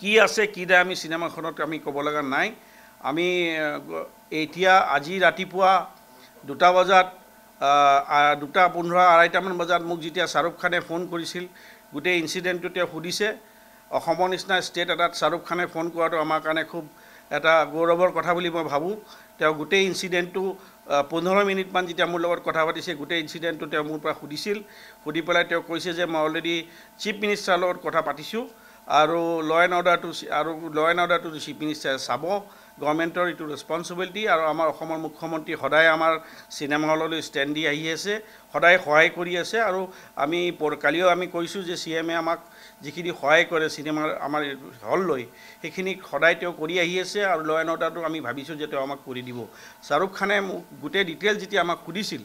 কি আছে কি নাই আমি চিনেমাখনত আমি ক'ব লগা নাই আমি এতিয়া আজি ৰাতিপুৱা দুটা বজাত দুটা পোন্ধৰ আঢ়াইটামান বজাত মোক যেতিয়া শ্বাহৰুখ খানে ফোন কৰিছিল গোটেই ইঞ্চিডেণ্টটো তেওঁ সুধিছে অসমৰ নিচিনা ষ্টেট এটাত শ্বাহৰুখ খানে ফোন কৰাটো আমাৰ কাৰণে খুব এটা গৌৰৱৰ কথা বুলি মই ভাবোঁ তেওঁ গোটেই ইঞ্চিডেণ্টটো পোন্ধৰ মিনিটমান যেতিয়া মোৰ লগত কথা পাতিছে গোটেই ইঞ্চিডেণ্টটো তেওঁ মোৰ পৰা সুধিছিল সুধি পেলাই তেওঁ কৈছে যে মই অলৰেডি চিফ মিনিষ্টাৰৰ লগত কথা পাতিছোঁ আৰু ল এণ্ড অৰ্ডাৰটো আৰু ল এণ্ড অৰ্ডাৰটো যদি চিফ মিনিষ্টাৰে চাব গভৰ্ণমেণ্টৰ এইটো ৰেচপনচিবিলিটি আৰু আমাৰ অসমৰ মুখ্যমন্ত্ৰী সদায় আমাৰ চিনেমা হললৈ ষ্টেণ্ড দি আহি আছে সদায় সহায় কৰি আছে আৰু আমি কালিও আমি কৈছোঁ যে চি এমে আমাক যিখিনি সহায় কৰে চিনেমা আমাৰ হল লৈ সেইখিনি সদায় তেওঁ কৰি আহি আছে আৰু ল এণ্ড অৰ্ডাৰটো আমি ভাবিছোঁ যে তেওঁ আমাক কৰি দিব শ্বাহৰুখ খানে মোক গোটেই ডিটেইল যেতিয়া আমাক সুধিছিল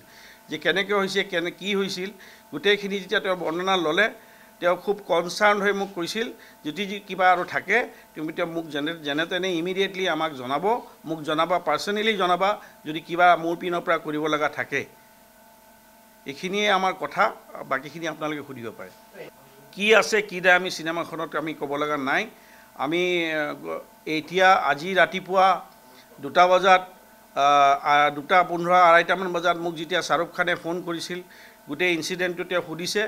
যে কেনেকৈ হৈছে কেনে কি হৈছিল গোটেইখিনি যেতিয়া তেওঁ বৰ্ণনা ল'লে তেওঁ খুব কনচাৰ্ণ হৈ মোক কৈছিল যদি কিবা আৰু থাকে তুমি তেওঁ মোক যেনে যেনে তেনে ইমিডিয়েটলি আমাক জনাব মোক জনাবা পাৰ্চনেলি জনাবা যদি কিবা মোৰ পিনৰ পৰা কৰিব লগা থাকে এইখিনিয়ে আমাৰ কথা বাকীখিনি আপোনালোকে সুধিব পাৰে কি আছে কি দায় আমি চিনেমাখনত আমি ক'ব লগা নাই আমি এতিয়া আজি ৰাতিপুৱা দুটা বজাত দুটা পোন্ধৰ আঢ়াইটামান বজাত মোক যেতিয়া শ্বাহৰুখ খানে ফোন কৰিছিল গোটেই ইঞ্চিডেণ্টটো তেওঁ সুধিছে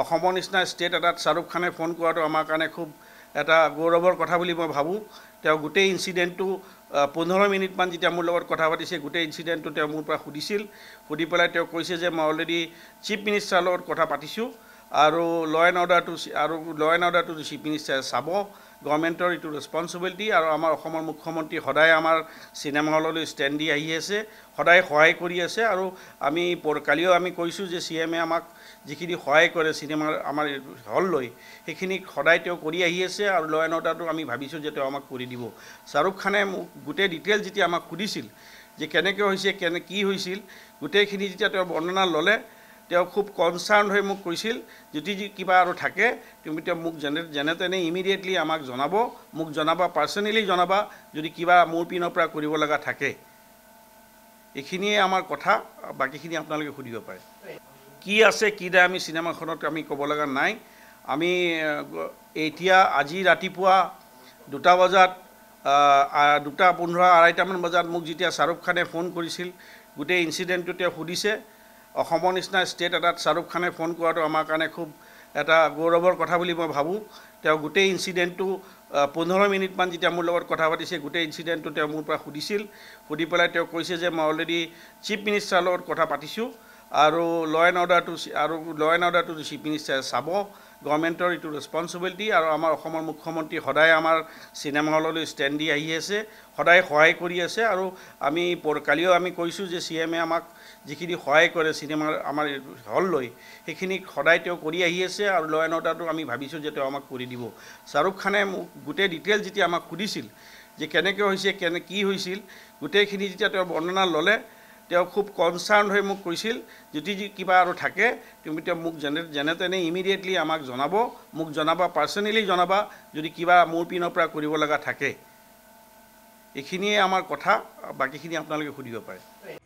অসমৰ নিচিনা ষ্টেট এটাত শ্বাহৰুখ খানে ফোন কৰাটো আমাৰ কাৰণে খুব এটা গৌৰৱৰ কথা বুলি মই ভাবোঁ তেওঁ গোটেই ইঞ্চিডেণ্টটো পোন্ধৰ মিনিটমান যেতিয়া মোৰ লগত কথা পাতিছে গোটেই ইঞ্চিডেণ্টটো তেওঁ মোৰ পৰা সুধিছিল সুধি পেলাই তেওঁ কৈছে যে মই অলৰেডি চিফ মিনিষ্টাৰৰ লগত কথা পাতিছোঁ আৰু ল এণ্ড অৰ্ডাৰটো আৰু ল এণ্ড অৰ্ডাৰটো যদি চিফ মিনিষ্টাৰে চাব গভৰ্ণমেণ্টৰ এইটো ৰেচপনচিবিলিটি আৰু আমাৰ অসমৰ মুখ্যমন্ত্ৰী সদায় আমাৰ চিনেমা হললৈ ষ্টেণ্ড দি আহি আছে সদায় সহায় কৰি আছে আৰু আমি কালিও আমি কৈছোঁ যে চি এমে আমাক যিখিনি সহায় কৰে চিনেমা আমাৰ হল লৈ সেইখিনি সদায় তেওঁ কৰি আহি আছে আৰু ল এণ্ড অৰ্ডাৰটো আমি ভাবিছোঁ যে তেওঁ আমাক কৰি দিব শ্বাহৰুখ খানে মোক গোটেই ডিটেইল যেতিয়া আমাক সুধিছিল যে কেনেকৈ হৈছে কেনে কি হৈছিল গোটেইখিনি যেতিয়া তেওঁ বৰ্ণনা ল'লে তেওঁ খুব কনচাৰ্ণ হৈ মোক কৈছিল যদি কিবা আৰু থাকে তুমি তেওঁ মোক যেনে যেনে তেনে ইমিডিয়েটলি আমাক জনাব মোক জনাবা পাৰ্চনেলি জনাবা যদি কিবা মোৰ পিনৰ পৰা কৰিব লগা থাকে এইখিনিয়ে আমাৰ কথা বাকীখিনি আপোনালোকে সুধিব পাৰে কি আছে কি দায় আমি চিনেমাখনত আমি ক'ব লগা নাই আমি এতিয়া আজি ৰাতিপুৱা দুটা বজাত দুটা পোন্ধৰ আঢ়াইটামান বজাত মোক যেতিয়া শ্বাহৰুখ খানে ফোন কৰিছিল গোটেই ইঞ্চিডেণ্টটো তেওঁ সুধিছে অসমৰ নিচিনা ষ্টেট এটাত শ্বাহৰুখ খানে ফোন কৰাটো আমাৰ কাৰণে খুব এটা গৌৰৱৰ কথা বুলি মই ভাবোঁ তেওঁ গোটেই ইঞ্চিডেণ্টটো পোন্ধৰ মিনিটমান যেতিয়া মোৰ লগত কথা পাতিছে গোটেই ইঞ্চিডেণ্টটো তেওঁ মোৰ পৰা সুধিছিল সুধি পেলাই তেওঁ কৈছে যে মই অলৰেডি চিফ মিনিষ্টাৰৰ লগত কথা পাতিছোঁ আৰু ল এণ্ড অৰ্ডাৰটো আৰু ল এণ্ড অৰ্ডাৰটো চিফ মিনিষ্টাৰে চাব গভৰ্ণমেণ্টৰ এইটো ৰেছপনচিবিলিটি আৰু আমাৰ অসমৰ মুখ্যমন্ত্ৰী সদায় আমাৰ চিনেমা হললৈ ষ্টেণ্ড দি আহি আছে সদায় সহায় কৰি আছে আৰু আমি কালিও আমি কৈছোঁ যে চি এমে আমাক যিখিনি সহায় কৰে চিনেমা আমাৰ হল লৈ সেইখিনি সদায় তেওঁ কৰি আহি আছে আৰু ল এণ্ড অৰ্ডাৰটো আমি ভাবিছোঁ যে তেওঁ আমাক কৰি দিব শ্বাহৰুখ খানে মোক গোটেই ডিটেইল যেতিয়া আমাক সুধিছিল যে কেনেকৈ হৈছে কেনে কি হৈছিল গোটেইখিনি যেতিয়া তেওঁ বৰ্ণনা ল'লে তেওঁ খুব কনচাৰ্ণ হৈ মোক কৈছিল যদি কিবা আৰু থাকে তুমি তেওঁ মোক যেনে যেনে তেনে ইমিডিয়েটলি আমাক জনাব মোক জনাবা পাৰ্চনেলি জনাবা যদি কিবা মোৰ পিনৰ পৰা কৰিব লগা থাকে এইখিনিয়ে আমাৰ কথা বাকীখিনি আপোনালোকে সুধিব পাৰে